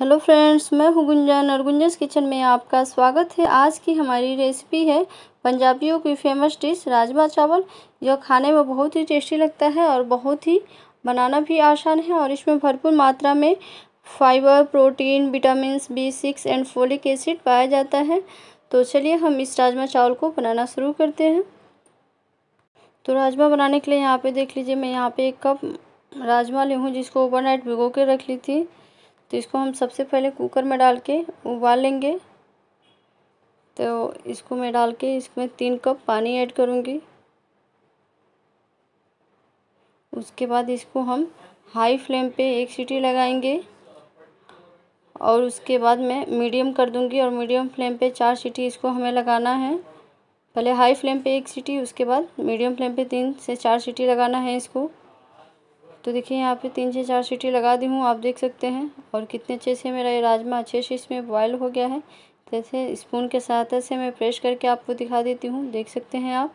hello friends मैं हूँ गुंजन और गुंजन किचन में आपका स्वागत है आज की हमारी रेसिपी है पंजाबियों की फेमस डिश राजमा चावल यह खाने में बहुत ही टेस्टी लगता है और बहुत ही बनाना भी आसान है और इसमें भरपूर मात्रा में fibre protein vitamin B six and folic acid पाया जाता है तो चलिए हम इस राजमा चावल को बनाना शुरू करते हैं तो राजमा बनाने के लिए यहाँ पर देख लीजिए मैं यहाँ पर एक कप राजमा ली हूँ जिसको ओवरनाइट भिगो के रख ली थी तो इसको हम सबसे पहले कुकर में डाल के उबाल लेंगे तो इसको मैं डाल के इसमें तीन कप पानी ऐड करूँगी उसके बाद इसको हम हाई फ्लेम पे एक सीटी लगाएंगे और उसके बाद मैं मीडियम कर दूंगी और मीडियम फ्लेम पे चार सीटी इसको हमें लगाना है पहले हाई फ्लेम पे एक सीटी उसके बाद मीडियम फ्लेम पे तीन से चार सीटी लगाना है इसको तो देखिए यहाँ पे तीन से चार सीटी लगा दी हूँ आप देख सकते हैं और कितने अच्छे से मेरा ये राजमा अच्छे से इसमें बॉयल हो गया है जैसे तो स्पून के सहायता से मैं प्रेस करके आपको दिखा देती हूँ देख सकते हैं आप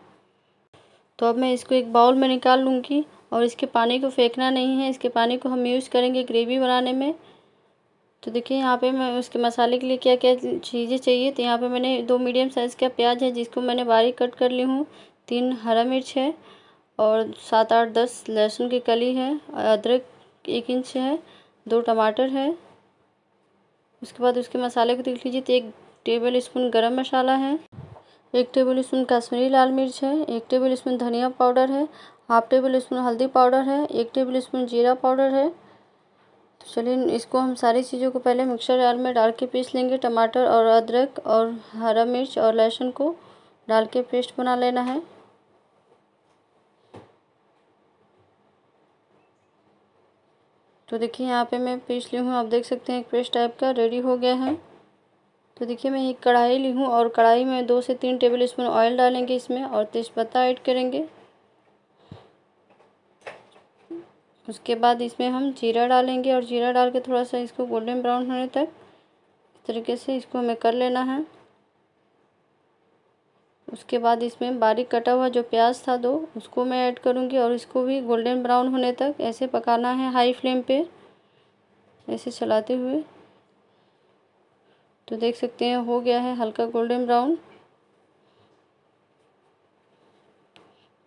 तो अब मैं इसको एक बाउल में निकाल लूँगी और इसके पानी को फेंकना नहीं है इसके पानी को हम यूज़ करेंगे ग्रेवी बनाने में तो देखिए यहाँ पे मैं उसके मसाले के लिए क्या क्या चीज़ें चाहिए तो यहाँ पे मैंने दो मीडियम साइज़ का प्याज है जिसको मैंने बारीक कट कर ली हूँ तीन हरा मिर्च है और सात आठ दस लहसुन की कली है अदरक एक इंच है दो टमाटर है उसके बाद उसके मसाले को देख लीजिए तो एक टेबल स्पून गर्म मसाला है एक टेबल स्पून कश्मीरी लाल मिर्च है एक टेबल स्पून धनिया पाउडर है हाफ टेबल स्पून हल्दी पाउडर है एक टेबल स्पून जीरा पाउडर है तो चलिए इसको हम सारी चीज़ों को पहले मिक्सर जार में डाल के पीस लेंगे टमाटर और अदरक और हरा मिर्च और लहसुन को डाल के पेस्ट बना लेना है तो देखिए यहाँ पे मैं पेस्ट ली हूँ आप देख सकते हैं एक पेस्ट टाइप का रेडी हो गया है तो देखिए मैं एक कढ़ाई ली हूँ और कढ़ाई में दो से तीन टेबल स्पून ऑयल डालेंगे इसमें और तेज़पत्ता ऐड करेंगे उसके बाद इसमें हम जीरा डालेंगे और जीरा डाल के थोड़ा सा इसको गोल्डन ब्राउन होने तक इस तरीके से इसको हमें कर लेना है उसके बाद इसमें बारीक कटा हुआ जो प्याज था दो उसको मैं ऐड करूँगी और इसको भी गोल्डन ब्राउन होने तक ऐसे पकाना है हाई फ्लेम पे ऐसे चलाते हुए तो देख सकते हैं हो गया है हल्का गोल्डन ब्राउन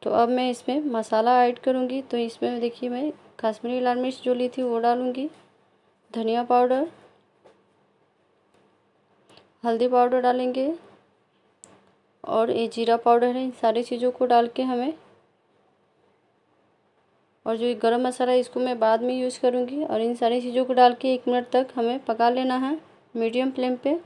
तो अब मैं इसमें मसाला ऐड करूँगी तो इसमें देखिए मैं काश्मीरी लाल मिर्च जो ली थी वो डालूँगी धनिया पाउडर हल्दी पाउडर डालेंगे और ये जीरा पाउडर है इन सारी चीज़ों को डाल के हमें और जो गरम मसाला है इसको मैं बाद में यूज़ करूँगी और इन सारी चीज़ों को डाल के एक मिनट तक हमें पका लेना है मीडियम फ्लेम पे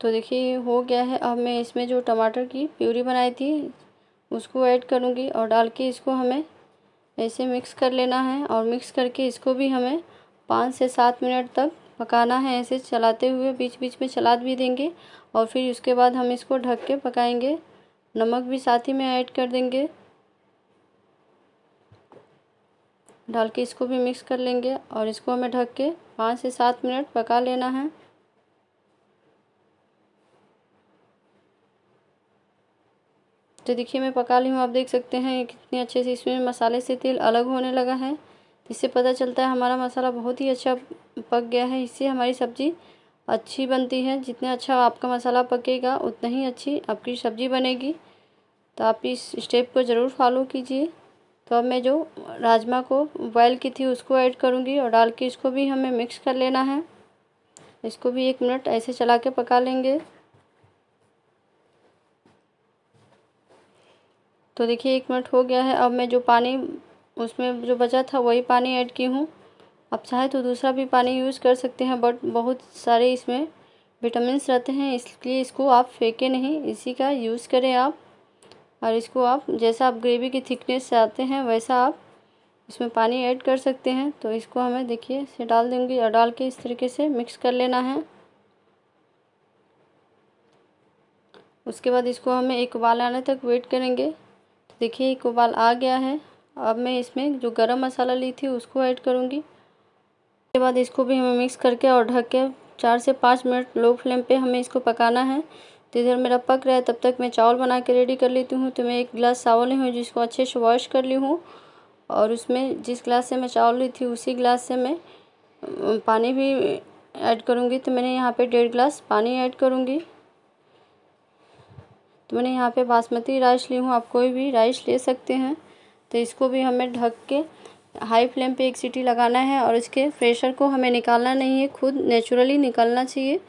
तो देखिए हो गया है अब मैं इसमें जो टमाटर की प्यूरी बनाई थी उसको ऐड करूँगी और डाल के इसको हमें ऐसे मिक्स कर लेना है और मिक्स करके इसको भी हमें पाँच से सात मिनट तक पकाना है ऐसे चलाते हुए बीच बीच में चला भी देंगे और फिर उसके बाद हम इसको ढक के पकाएंगे नमक भी साथ ही में ऐड कर देंगे डाल के इसको भी मिक्स कर लेंगे और इसको हमें ढक के पाँच से सात मिनट पका लेना है तो देखिए मैं पका ली हूँ आप देख सकते हैं कितने अच्छे से इसमें मसाले से तेल अलग होने लगा है इससे पता चलता है हमारा मसाला बहुत ही अच्छा पक गया है इससे हमारी सब्ज़ी अच्छी बनती है जितना अच्छा आपका मसाला पकेगा उतना ही अच्छी आपकी सब्ज़ी बनेगी तो आप इस स्टेप को ज़रूर फॉलो कीजिए तो अब मैं जो राजमा को बॉयल की थी उसको ऐड करूँगी और डाल के इसको भी हमें मिक्स कर लेना है इसको भी एक मिनट ऐसे चला के पका लेंगे तो देखिए एक मिनट हो गया है अब मैं जो पानी उसमें जो बचा था वही पानी ऐड की हूँ आप चाहे तो दूसरा भी पानी यूज़ कर सकते हैं बट बहुत सारे इसमें विटामिन्स रहते हैं इसलिए इसको आप फेंके नहीं इसी का यूज़ करें आप और इसको आप जैसा आप ग्रेवी की थिकनेस चाहते हैं वैसा आप इसमें पानी ऐड कर सकते हैं तो इसको हमें देखिए इसे डाल देंगे और डाल के इस तरीके से मिक्स कर लेना है उसके बाद इसको हमें एक उबाल आने तक वेट करेंगे तो देखिए एक उबाल आ गया है अब मैं इसमें जो गरम मसाला ली थी उसको ऐड करूँगी उसके बाद इसको भी हमें मिक्स करके और ढक के चार से पाँच मिनट लो फ्लेम पे हमें इसको पकाना है तो इधर मेरा पक रहा है तब तक मैं चावल बना के रेडी कर लेती हूँ तो मैं एक गिलास चावल ली हूँ जिसको अच्छे से वॉश कर ली हूँ और उसमें जिस गिलास से मैं चावल ली थी उसी गिलास से मैं पानी भी ऐड करूँगी तो मैंने यहाँ पर डेढ़ गिलास पानी ऐड करूँगी तो मैंने यहाँ पे बासमती राइस ली हूँ आप कोई भी राइस ले सकते हैं तो इसको भी हमें ढक के हाई फ्लेम पे एक सीटी लगाना है और इसके प्रेशर को हमें निकालना नहीं है खुद नेचुरली निकलना चाहिए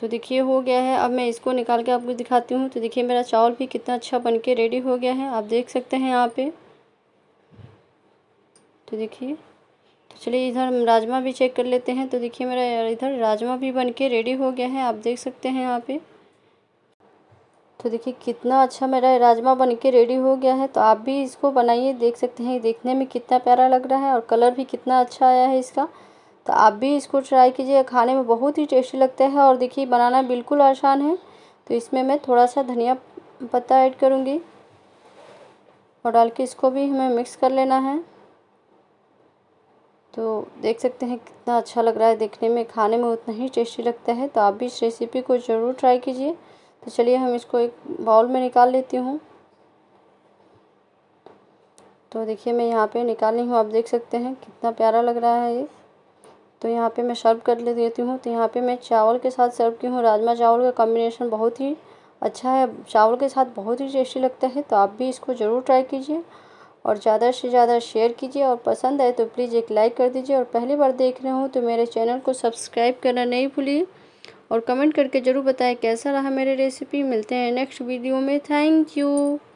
तो देखिए हो गया है अब मैं इसको निकाल के आपको दिखाती हूँ तो देखिए मेरा चावल भी कितना अच्छा बन के रेडी हो गया है आप देख सकते हैं यहाँ पे तो देखिए तो चलिए इधर हम राजमा भी चेक कर लेते हैं तो देखिए मेरा इधर राजमा भी बन के रेडी हो गया है आप देख सकते हैं यहाँ पर तो देखिए कितना अच्छा मेरा राजमा बन के रेडी हो गया है तो आप भी इसको बनाइए देख सकते हैं देखने में कितना प्यारा लग रहा है और कलर भी कितना अच्छा आया है इसका तो आप भी इसको ट्राई कीजिए खाने में बहुत ही टेस्टी लगता है और देखिए बनाना बिल्कुल आसान है तो इसमें मैं थोड़ा सा धनिया पत्ता ऐड करूँगी और डाल के इसको भी हमें मिक्स कर लेना है तो देख सकते हैं कितना अच्छा लग रहा है देखने में खाने में उतना ही टेस्टी लगता है तो आप भी इस रेसिपी को ज़रूर ट्राई कीजिए तो चलिए हम इसको एक बाउल में निकाल लेती हूँ तो देखिए मैं यहाँ पे निकाल रही हूँ आप देख सकते हैं कितना प्यारा लग रहा है ये तो यहाँ पे मैं सर्व कर ले देती हूँ तो यहाँ पे मैं चावल के साथ सर्व की हूँ राजमा चावल का कॉम्बिनेशन बहुत ही अच्छा है चावल के साथ बहुत ही टेस्टी लगता है तो आप भी इसको ज़रूर ट्राई कीजिए और ज़्यादा से ज़्यादा शेयर कीजिए और पसंद आए तो प्लीज़ एक लाइक कर दीजिए और पहली बार देख रहे हो तो मेरे चैनल को सब्सक्राइब करना नहीं भूलिए और कमेंट करके ज़रूर बताएं कैसा रहा मेरे रेसिपी मिलते हैं नेक्स्ट वीडियो में थैंक यू